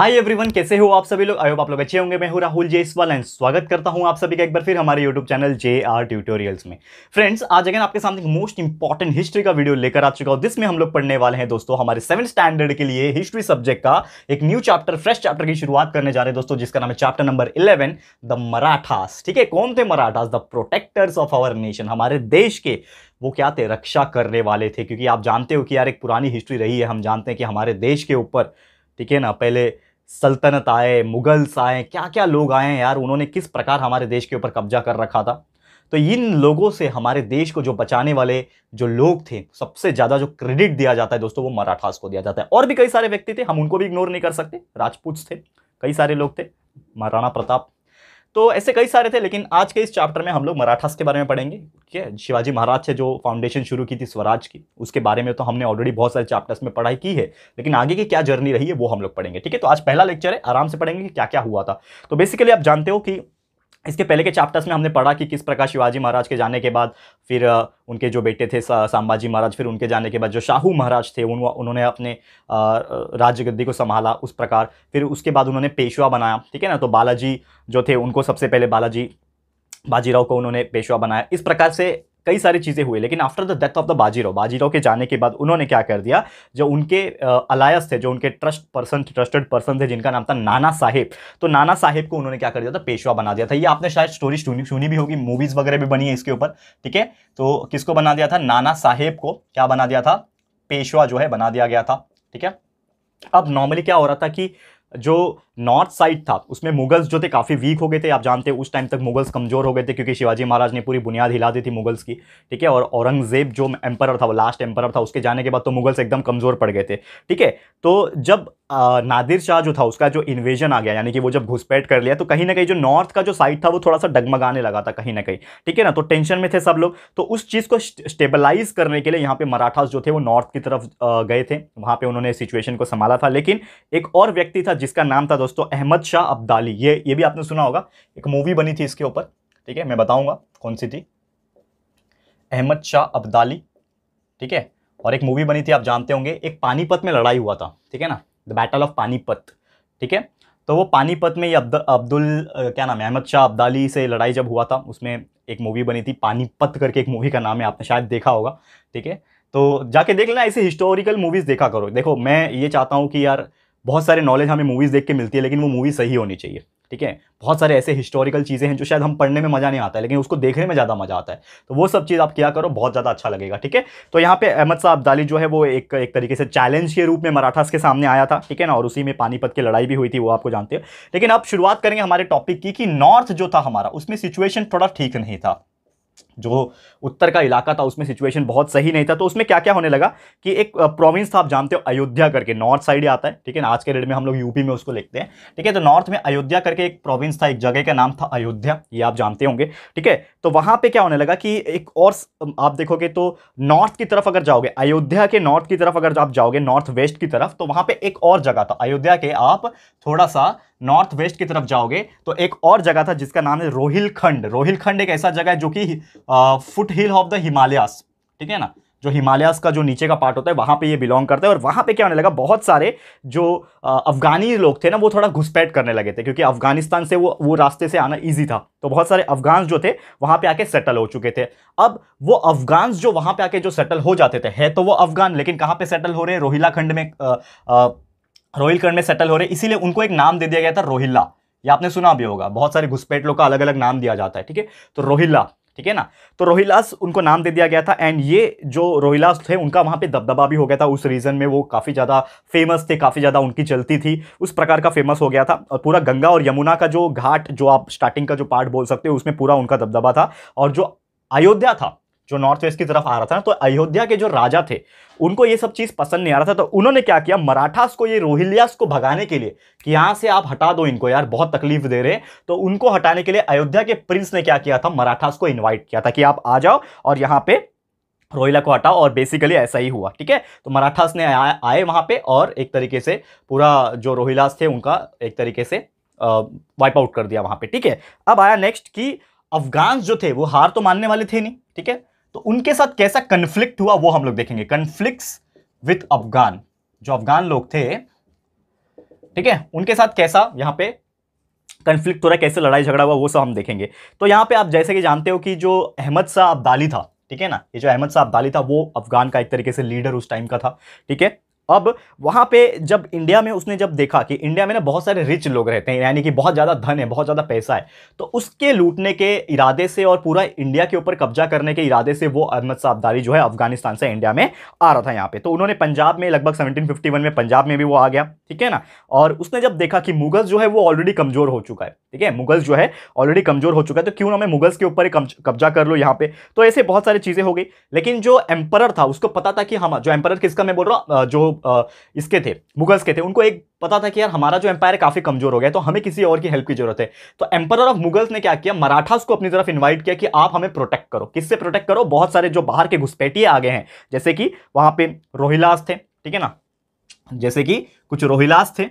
hi everyone कैसे हो आप सभी लोग आयो आप लोग अच्छे होंगे मैं हूँ राहुल जेसवाल एंड स्वागत करता हूँ आप सभी का एक बार फिर हमारे YouTube channel J R tutorials में फ्रेंड्स आज अगेन आपके सामने मोस्ट इंपॉर्टेंट हिस्ट्री का वीडियो लेकर आ चुका हूँ जिसमें हम लोग पढ़ने वाले हैं दोस्तों हमारे सेवन स्टैंडर्ड के लिए हिस्ट्री सब्जेक्ट का एक न्यू चैप्टर फ्रेश चैप्टर की शुरुआत करने जा रहे हैं दोस्तों जिसका नाम है chapter number eleven the Marathas ठीक है कौन थे Marathas the protectors of our nation हमारे देश के वो क्या थे रक्षा करने वाले थे क्योंकि आप जानते हो कि यार एक पुरानी हिस्ट्री रही है हम जानते हैं कि हमारे देश के ऊपर ठीक है ना पहले सल्तनत आए मुगल्स आए क्या क्या लोग आए यार उन्होंने किस प्रकार हमारे देश के ऊपर कब्जा कर रखा था तो इन लोगों से हमारे देश को जो बचाने वाले जो लोग थे सबसे ज़्यादा जो क्रेडिट दिया जाता है दोस्तों वो मराठास को दिया जाता है और भी कई सारे व्यक्ति थे हम उनको भी इग्नोर नहीं कर सकते राजपूत थे कई सारे लोग थे महाराणा प्रताप तो ऐसे कई सारे थे लेकिन आज के इस चैप्टर में हम लोग मराठास के बारे में पढ़ेंगे ठीक है शिवाजी महाराज से जो फाउंडेशन शुरू की थी स्वराज की उसके बारे में तो हमने ऑलरेडी बहुत सारे चैप्टर्स में पढ़ाई की है लेकिन आगे की क्या जर्नी रही है वो हम लोग पढ़ेंगे ठीक है तो आज पहला लेक्चर है आराम से पढ़ेंगे कि क्या क्या हुआ था तो बेसिकली आप जानते हो कि इसके पहले के चैप्टर्स में हमने पढ़ा कि किस प्रकार शिवाजी महाराज के जाने के बाद फिर उनके जो बेटे थे सांबाजी महाराज फिर उनके जाने के बाद जो शाहू महाराज थे उन उन्होंने अपने राज्य गद्दी को संभाला उस प्रकार फिर उसके बाद उन्होंने पेशवा बनाया ठीक है ना तो बालाजी जो थे उनको सबसे पहले बालाजी बाजीराव को उन्होंने पेशवा बनाया इस प्रकार से कई सारी चीज़ें हुई लेकिन after the death of the Bajirao Bajirao के जाने के बाद उन्होंने क्या कर दिया जो उनके अलायस थे जो उनके ट्रस्ट पर्सन ट्रस्टेड पर्सन थे जिनका नाम था नाना साहेब तो नाना साहेब को उन्होंने क्या कर दिया था पेशवा बना दिया था ये आपने शायद स्टोरी सुनी सुनी भी होगी मूवीज़ वगैरह भी बनी है इसके ऊपर ठीक है तो किसको बना दिया था नाना साहेब को क्या बना दिया था पेशवा जो है बना दिया गया था ठीक है अब नॉर्मली क्या हो रहा था कि जो नॉर्थ साइड था उसमें मुगल्स जो थे काफ़ी वीक हो गए थे आप जानते हैं उस टाइम तक मुगल्स कमज़ोर हो गए थे क्योंकि शिवाजी महाराज ने पूरी बुनियाद हिला दी थी मुगल्स की ठीक है और औरंगज़ेब जो एम्पर था वो लास्ट एम्पर था उसके जाने के बाद तो मुगल्स एकदम कमज़ोर पड़ गए थे ठीक है तो जब नादिर शाह जो था उसका जो इन्वेजन आ गया यानी कि वो जब घुसपैठ कर लिया तो कहीं ना कहीं जो नॉर्थ का जो साइड था वो थोड़ा सा डगमगाने लगा था कहीं ना कहीं ठीक है ना तो टेंशन में थे सब लोग तो उस चीज़ को स्टेबलाइज करने के लिए यहाँ पे मराठास जो थे वो नॉर्थ की तरफ गए थे वहाँ पर उन्होंने सिचुएशन को संभाला था लेकिन एक और व्यक्ति था जिसका नाम था दोस्तों अहमद शाह अब्दाली ये ये भी आपने सुना होगा एक मूवी बनी थी इसके ऊपर ठीक है मैं बताऊँगा कौन सी थी अहमद शाह अब्दाली ठीक है और एक मूवी बनी थी आप जानते होंगे एक पानीपत में लड़ाई हुआ था ठीक है ना द बैटल ऑफ पानीपत ठीक है तो वो पानीपत में ये अब्द, अब्दुल क्या नाम है अहमद शाह अब्दाली से लड़ाई जब हुआ था उसमें एक मूवी बनी थी पानीपत करके एक मूवी का नाम है आपने शायद देखा होगा ठीक है तो जाके देख लेना ऐसे हिस्टोरिकल मूवीज़ देखा करो देखो मैं ये चाहता हूँ कि यार बहुत सारे नॉलेज हमें मूवीज़ देख के मिलती है लेकिन वो मूवी सही होनी चाहिए ठीक है बहुत सारे ऐसे हिस्टोरिकल चीज़ें हैं जो शायद हम पढ़ने में मज़ा नहीं आता है लेकिन उसको देखने में ज़्यादा मज़ा आता है तो वो सब चीज़ आप क्या करो बहुत ज़्यादा अच्छा लगेगा ठीक है तो यहाँ पे अहमद साहब अब्दाली जो है वो एक एक तरीके से चैलेंज के रूप में मराठास के सामने आया था ठीक है ना और उसी में पानीपत की लड़ाई भी हुई थी वो आपको जानते हो लेकिन अब शुरुआत करेंगे हमारे टॉपिक की कि नॉर्थ जो था हमारा उसमें सिचुएशन थोड़ा ठीक नहीं था जो उत्तर का इलाका था उसमें सिचुएशन बहुत सही नहीं था तो उसमें क्या क्या होने लगा कि एक प्रोविंस था आप जानते हो अयोध्या करके नॉर्थ साइड आता है ठीक है ना आज के डेट में हम लोग यूपी में उसको लिखते हैं ठीक है तो नॉर्थ में अयोध्या करके एक प्रोविंस था एक जगह का नाम था अयोध्या ये आप जानते होंगे ठीक है तो वहाँ पर क्या होने लगा कि एक और आप देखोगे तो नॉर्थ की तरफ अगर जाओगे अयोध्या के नॉर्थ की तरफ अगर आप जाओगे नॉर्थ वेस्ट की तरफ तो वहाँ पर एक और जगह था अयोध्या के आप थोड़ा सा नॉर्थ वेस्ट की तरफ जाओगे तो एक और जगह था जिसका नाम है रोहिलखंड रोहिलखंड एक ऐसा जगह है जो कि foot hill of the Himalayas ठीक है ना जो हिमालयास का जो नीचे का पार्ट होता है वहाँ पे ये बिलोंग करता है और वहाँ पे क्या होने लगा बहुत सारे जो अफ़गानी लोग थे ना वो थोड़ा घुसपैठ करने लगे थे क्योंकि अफ़गानिस्तान से वो वो रास्ते से आना ईजी था तो बहुत सारे अफ़गान जो थे वहाँ पे आके सेटल हो चुके थे अब वो अफगान्स जो वहाँ पर आके जो सेटल हो जाते थे है तो वो अफ़गान लेकिन कहाँ पर सेटल हो रहे हैं रोहिला खंड में रोहिलखंड में सेटल हो रहे इसीलिए उनको एक नाम दे दिया गया था रोहिल्ला ये आपने सुना भी होगा बहुत सारे घुसपैठ लोग का अलग अलग नाम दिया जाता है ठीक है तो रोहिल्ला ठीक है ना तो रोहिलास उनको नाम दे दिया गया था एंड ये जो रोहिलास थे उनका वहाँ पे दबदबा भी हो गया था उस रीजन में वो काफ़ी ज़्यादा फेमस थे काफ़ी ज़्यादा उनकी चलती थी उस प्रकार का फेमस हो गया था और पूरा गंगा और यमुना का जो घाट जो आप स्टार्टिंग का जो पार्ट बोल सकते हो उसमें पूरा उनका दबदबा था और जो अयोध्या था जो नॉर्थ वेस्ट की तरफ आ रहा था ना तो अयोध्या के जो राजा थे उनको ये सब चीज़ पसंद नहीं आ रहा था तो उन्होंने क्या किया मराठास को ये रोहिल्यास को भगाने के लिए कि यहाँ से आप हटा दो इनको यार बहुत तकलीफ दे रहे हैं तो उनको हटाने के लिए अयोध्या के प्रिंस ने क्या किया था मराठास को इन्वाइट किया था कि आप आ जाओ और यहाँ पर रोहिला को हटाओ और बेसिकली ऐसा ही हुआ ठीक है तो मराठास ने आए वहाँ पर और एक तरीके से पूरा जो रोहिलास थे उनका एक तरीके से वाइप आउट कर दिया वहाँ पर ठीक है अब आया नेक्स्ट कि अफगान्स जो थे वो हार तो मानने वाले थे नहीं ठीक है तो उनके साथ कैसा कन्फ्लिक्ट हुआ वो हम लोग देखेंगे कन्फ्लिक्ट विथ अफगान जो अफगान लोग थे ठीक है उनके साथ कैसा यहाँ पे कन्फ्लिक्ट हो रहा है कैसे लड़ाई झगड़ा हुआ वो सब हम देखेंगे तो यहाँ पे आप जैसे कि जानते हो कि जो अहमद शाह अब्दाली था ठीक है ना ये जो अहमद शाह अब्दाली था वो अफगान का एक तरीके से लीडर उस टाइम का था ठीक है अब वहाँ पे जब इंडिया में उसने जब देखा कि इंडिया में ना बहुत सारे रिच लोग रहते हैं यानी कि बहुत ज़्यादा धन है बहुत ज़्यादा पैसा है तो उसके लूटने के इरादे से और पूरा इंडिया के ऊपर कब्जा करने के इरादे से वो अहमद साबदारी जो है अफगानिस्तान से इंडिया में आ रहा था यहाँ पे तो उन्होंने पंजाब में लगभग सेवनटीन में पंजाब में भी वो आ गया ठीक है ना और उसने जब देखा कि मुगल्स जो है वो ऑलरेडी कमज़ोर हो चुका है ठीक है मुगल्स जो है ऑलरेडी कमज़ोर हो चुका है तो क्यों ना मैं मुगल्स के ऊपर कब्जा कर लो यहाँ पे तो ऐसे बहुत सारी चीज़ें हो गई लेकिन जो एम्पर था उसको पता था कि हम जो एम्पर किसका मैं बोल रहा हूँ जो इसके थे मुगल्स के थे उनको एक पता था कि यार हमारा जो एम्पायर काफ़ी कमज़ोर हो गया तो हमें किसी और की हेल्प की जरूरत है तो एम्पायर ऑफ मुगल्स ने क्या किया मराठास को अपनी तरफ इन्वाइट किया कि आप हमें प्रोटेक्ट करो किससे प्रोटेक्ट करो बहुत सारे जो बाहर के घुसपैठिए आ गए हैं जैसे कि वहां पर रोहिलास थे ठीक है ना जैसे कि कुछ रोहिलास थे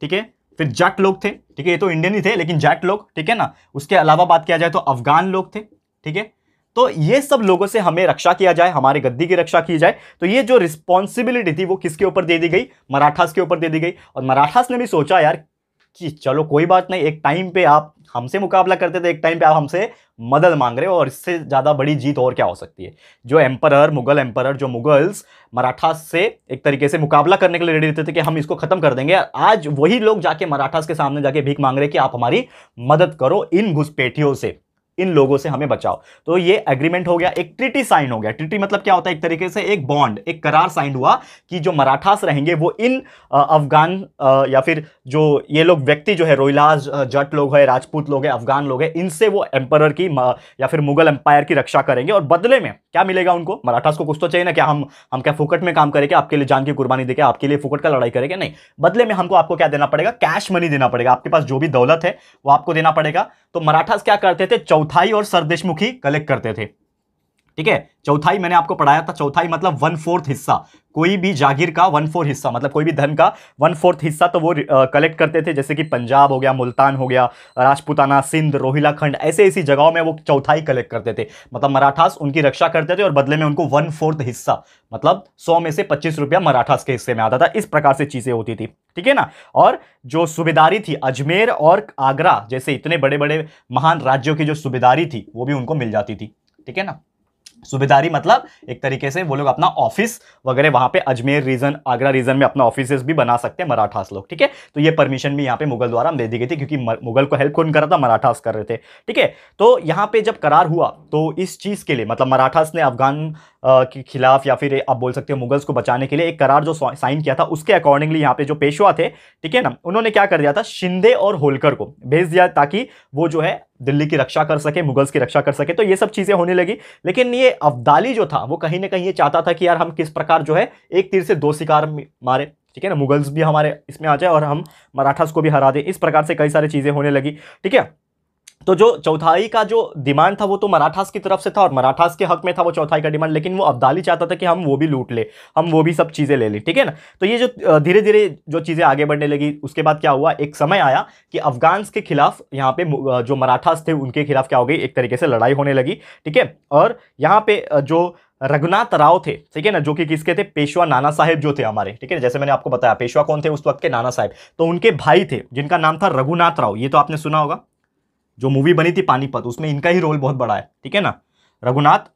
ठीक है फिर जाट लोग थे ठीक है ये तो इंडियन ही थे लेकिन जाट लोग ठीक है ना उसके अलावा बात किया जाए तो अफगान लोग थे ठीक है तो ये सब लोगों से हमें रक्षा किया जाए हमारे गद्दी की रक्षा की जाए तो ये जो रिस्पॉन्सिबिलिटी थी वो किसके ऊपर दे दी गई मराठास के ऊपर दे दी गई और मराठास ने भी सोचा यार कि चलो कोई बात नहीं एक टाइम पे आप हमसे मुकाबला करते थे एक टाइम पे आप हमसे मदद मांग रहे हो और इससे ज़्यादा बड़ी जीत और क्या हो सकती है जो एम्परर मुगल एम्परर जो मुगल्स मराठास से एक तरीके से मुकाबला करने के लिए रेडी रहते थे कि हम इसको ख़त्म कर देंगे आज वही लोग जाके मराठास के सामने जाके भीख मांग रहे कि आप हमारी मदद करो इन घुसपैठियों से इन लोगों से हमें बचाओ तो ये एग्रीमेंट हो गया एक ट्रिटी साइन हो गया ट्रिटी मतलब क्या होता है एक तरीके से एक बॉन्ड एक करार साइन हुआ कि जो मराठास रहेंगे वो इन अफगान या फिर जो ये लोग व्यक्ति जो है रोहिलाज जट लोग है राजपूत लोग हैं अफगान लोग हैं इनसे वो एम्पर की या फिर मुगल एम्पायर की रक्षा करेंगे और बदले में क्या मिलेगा उनको मराठास को कुछ तो चाहिए ना क्या हम हम क्या फुकट में काम करेंगे आपके लिए जान की कुर्बानी देके आपके लिए फुकट का लड़ाई करेंगे नहीं बदले में हमको आपको क्या देना पड़ेगा कैश मनी देना पड़ेगा आपके पास जो भी दौलत है वो आपको देना पड़ेगा तो मराठास क्या करते थे चौदह मुथाई और सरदेशमुखी कलेक्ट करते थे ठीक है चौथाई मैंने आपको पढ़ाया था चौथाई मतलब वन फोर्थ हिस्सा कोई भी जागीर का वन फोर्थ हिस्सा मतलब कोई भी धन का वन फोर्थ हिस्सा तो वो कलेक्ट करते थे जैसे कि पंजाब हो गया मुल्तान हो गया राजपूताना सिंध रोहिला खंड ऐसे ऐसी जगहों में वो चौथाई कलेक्ट करते थे मतलब मराठास उनकी रक्षा करते थे और बदले में उनको वन फोर्थ हिस्सा मतलब सौ में से पच्चीस रुपया मराठास के हिस्से में आता था इस प्रकार से चीज़ें होती थी ठीक है ना और जो सुबेदारी थी अजमेर और आगरा जैसे इतने बड़े बड़े महान राज्यों की जो सुबेदारी थी वो भी उनको मिल जाती थी ठीक है ना सुबेदारी मतलब एक तरीके से वो लोग अपना ऑफिस वगैरह वहाँ पे अजमेर रीजन आगरा रीजन में अपना ऑफिसेस भी बना सकते हैं मराठास लोग ठीक है तो ये परमिशन भी यहाँ पे मुगल द्वारा दे दी गई थी क्योंकि मुगल को हेल्प कौन कर रहा था मराठास कर रहे थे ठीक है तो यहाँ पे जब करार हुआ तो इस चीज़ के लिए मतलब मराठास ने अफगान के खिलाफ या फिर आप बोल सकते हो मुगल्स को बचाने के लिए एक करार जो साइन किया था उसके अकॉर्डिंगली यहाँ पे जो पेशवा थे ठीक है ना उन्होंने क्या कर दिया था शिंदे और होलकर को भेज दिया ताकि वो जो है दिल्ली की रक्षा कर सके मुगल्स की रक्षा कर सके तो ये सब चीज़ें होने लगी लेकिन ये अब्दाली जो था वो कहीं ना कहीं ये चाहता था कि यार हम किस प्रकार जो है एक तीर से दो शिकार मारे ठीक है ना मुगल्स भी हमारे इसमें आ जाए और हम मराठास को भी हरा दें इस प्रकार से कई सारी चीज़ें होने लगी ठीक है तो जो चौथाई का जो डिमांड था वो तो मराठास की तरफ से था और मराठास के हक में था वो चौथाई का डिमांड लेकिन वो अब्दाली चाहता था कि हम वो भी लूट ले हम वो भी सब चीज़ें ले लें ठीक है ना तो ये जो धीरे धीरे जो चीज़ें आगे बढ़ने लगी उसके बाद क्या हुआ एक समय आया कि अफगान्स के खिलाफ यहाँ पे जो मराठास थे उनके खिलाफ क्या हो गई एक तरीके से लड़ाई होने लगी ठीक है और यहाँ पे जो रघुनाथ राव थे ठीक है ना जो कि किसके थे पेशवा नाना साहेब जो थे हमारे ठीक है जैसे मैंने आपको बताया पेशवा कौन थे उस वक्त के नाना साहेब तो उनके भाई थे जिनका नाम था रघुनाथ राव ये तो आपने सुना होगा जो मूवी बनी थी पानीपत उसमें इनका ही रोल बहुत बड़ा है ठीक है ना रघुनाथ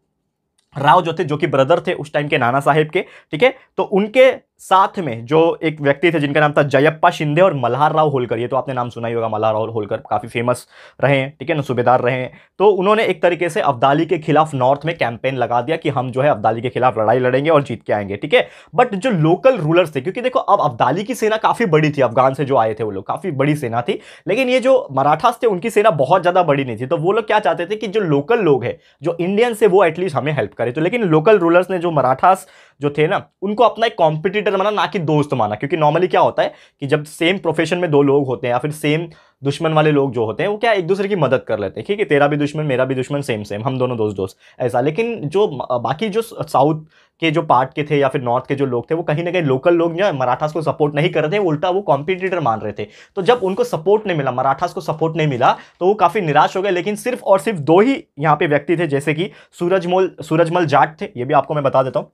राव जो थे जो कि ब्रदर थे उस टाइम के नाना साहेब के ठीक है तो उनके साथ में जो एक व्यक्ति थे जिनका नाम था जयप्पा शिंदे और मल्हार राव होलकर ये तो आपने नाम सुना ही होगा मल्हार राव होलकर काफ़ी फेमस रहे हैं ठीक है ना सूबेदार रहे हैं तो उन्होंने एक तरीके से अब्दाली के खिलाफ नॉर्थ में कैंपेन लगा दिया कि हम जो है अब्दाली के खिलाफ लड़ाई लड़ेंगे और जीत के आएंगे ठीक है बट जो लोकल रूलर्स थे क्योंकि देखो अब अब्दाली की सेना काफ़ी बड़ी थी अफगान से जो आए थे वो लोग काफ़ी बड़ी सेना थी लेकिन ये जो मराठास थे उनकी सेना बहुत ज़्यादा बड़ी नहीं थी तो वो लोग क्या चाहते थे कि जो लोकल लोग हैं जो इंडियंस है वो एटलीस्ट हमें हेल्प करे तो लेकिन लोकल रूलर्स ने जो मराठास जो थे ना उनको अपना एक कॉम्पिटिटर कॉम्पिटिटर माना ना कि दोस्त माना क्योंकि नॉर्मली क्या होता है कि जब सेम प्रोफेशन में दो लोग होते हैं या फिर सेम दुश्मन वाले लोग जो होते हैं वो क्या एक दूसरे की मदद कर लेते हैं ठीक है तेरा भी दुश्मन मेरा भी दुश्मन सेम सेम हम दोनों दोस्त दोस्त ऐसा लेकिन जो बाकी जो साउथ के जो पार्ट के थे या फिर नॉर्थ के जो लोग थे वो कहीं ना कहीं लोकल लोग जो मराठास को सपोर्ट नहीं कर रहे थे उल्टा वो कॉम्पिटिटर मान रहे थे तो जब उनको सपोर्ट नहीं मिला मराठास को सपोर्ट नहीं मिला तो वो काफ़ी निराश हो गए लेकिन सिर्फ और सिर्फ दो ही यहाँ पे व्यक्ति थे जैसे कि सूरजमोल सूरजमल जाट थे ये भी आपको मैं बता देता हूँ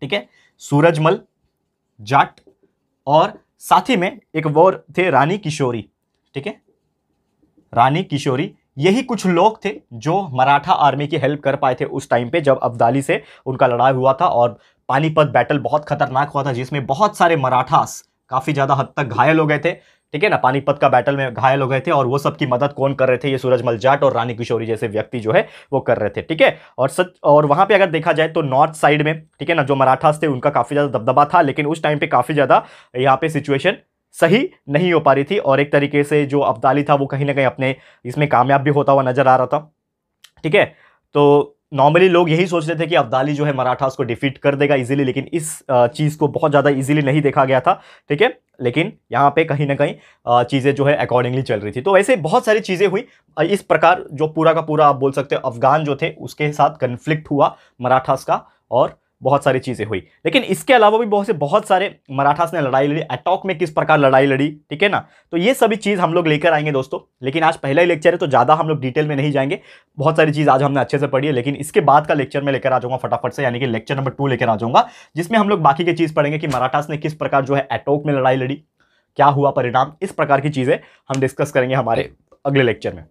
ठीक है सूरजमल जाट और साथ ही में एक वो थे रानी किशोरी ठीक है रानी किशोरी यही कुछ लोग थे जो मराठा आर्मी की हेल्प कर पाए थे उस टाइम पे जब अब्दाली से उनका लड़ाई हुआ था और पानीपत बैटल बहुत खतरनाक हुआ था जिसमें बहुत सारे मराठास काफ़ी ज़्यादा हद तक घायल हो गए थे ठीक है ना पानीपत का बैटल में घायल हो गए थे और वो सबकी मदद कौन कर रहे थे ये सूरज जाट और रानी किशोरी जैसे व्यक्ति जो है वो कर रहे थे ठीक है और सच और वहाँ पे अगर देखा जाए तो नॉर्थ साइड में ठीक है ना जो मराठास थे उनका काफ़ी ज़्यादा दबदबा था लेकिन उस टाइम पे काफ़ी ज़्यादा यहाँ पे सिचुएशन सही नहीं हो पा रही थी और एक तरीके से जो अब्दाली था वो कहीं ना कहीं अपने इसमें कामयाब भी होता हुआ नजर आ रहा था ठीक है तो नॉर्मली लोग यही सोच रहे थे कि अब्दाली जो है मराठास को डिफीट कर देगा इजीली लेकिन इस चीज़ को बहुत ज़्यादा इजीली नहीं देखा गया था ठीक है लेकिन यहाँ पे कहीं ना कहीं चीज़ें जो है अकॉर्डिंगली चल रही थी तो वैसे बहुत सारी चीज़ें हुई इस प्रकार जो पूरा का पूरा आप बोल सकते हो अफगान जो थे उसके साथ कन्फ्लिक्ट हुआ मराठास का और बहुत सारी चीज़ें हुई लेकिन इसके अलावा भी बहुत से बहुत सारे मराठास ने लड़ाई लड़ी अटॉक में किस प्रकार लड़ाई लड़ी ठीक है ना तो ये सभी चीज़ हम लोग लेकर आएंगे दोस्तों लेकिन आज पहला ही लेक्चर है तो ज़्यादा हम लोग डिटेल में नहीं जाएंगे बहुत सारी चीज़ आज हमने अच्छे से पढ़ी है लेकिन इसके बाद का लेक्चर मैं लेकर आ जाऊँगा फटाफट से यानी कि लेक्चर नंबर टू लेकर आ जाऊँगा जिसमें हम लोग बाकी की चीज़ पढ़ेंगे कि मराठास ने किस प्रकार जो है अटॉक में लड़ाई लड़ी क्या हुआ परिणाम इस प्रकार की चीज़ें हम डिस्कस करेंगे हमारे अगले लेक्चर में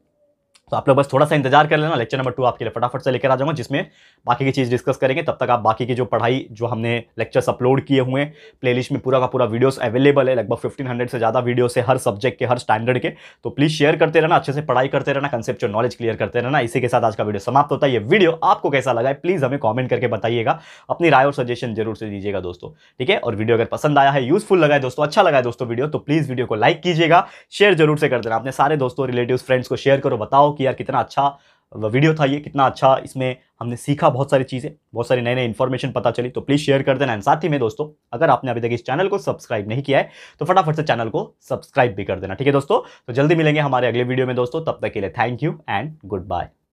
तो आप लोग बस थोड़ा सा इंतजार कर लेना लेक्चर नंबर टू आपके लिए फटाफट से लेकर आ जाऊंगा जिसमें बाकी की चीज़ डिस्कस करेंगे तब तक आप बाकी की जो पढ़ाई जो हमने लेक्चर्स अपलोड किए हुए हैं प्लेलिस्ट में पूरा का पूरा वीडियोस अवेलेबल है लगभग 1500 से ज़्यादा वीडियोस है हर सब्जेक्ट के हर स्टैंडर्ड के तो प्लीज़ शेयर करते रहना अच्छे से पढ़ाई करते रहना कंसेप्चुअल नॉलेज क्लियर करते रहना इसी के साथ आज का वीडियो समाप्त होता है ये वीडियो आपको कैसा लगा है प्लीज़ हमें कॉमेंट करके बताइएगा अपनी राय और सजेशन जरूर से दीजिएगा दोस्तों ठीक है और वीडियो अगर पसंद आया है यूजफुल लगा है दोस्तों अच्छा लगा है दोस्तों वीडियो तो प्लीज़ वीडियो को लाइक कीजिएगा शेयर जरूर से कर देना अपने सारे दोस्तों रिलेटिव फ्रेंड्स को शेयर करो बताओ कि यार कितना अच्छा वीडियो था ये कितना अच्छा इसमें हमने सीखा बहुत सारी चीज़ें बहुत सारी नए नए इन्फॉर्मेशन पता चली तो प्लीज़ शेयर कर देना एंड साथ ही में दोस्तों अगर आपने अभी तक इस चैनल को सब्सक्राइब नहीं किया है तो फटाफट से चैनल को सब्सक्राइब भी कर देना ठीक है दोस्तों तो जल्दी मिलेंगे हमारे अगले वीडियो में दोस्तों तब तक के लिए thank you and good bye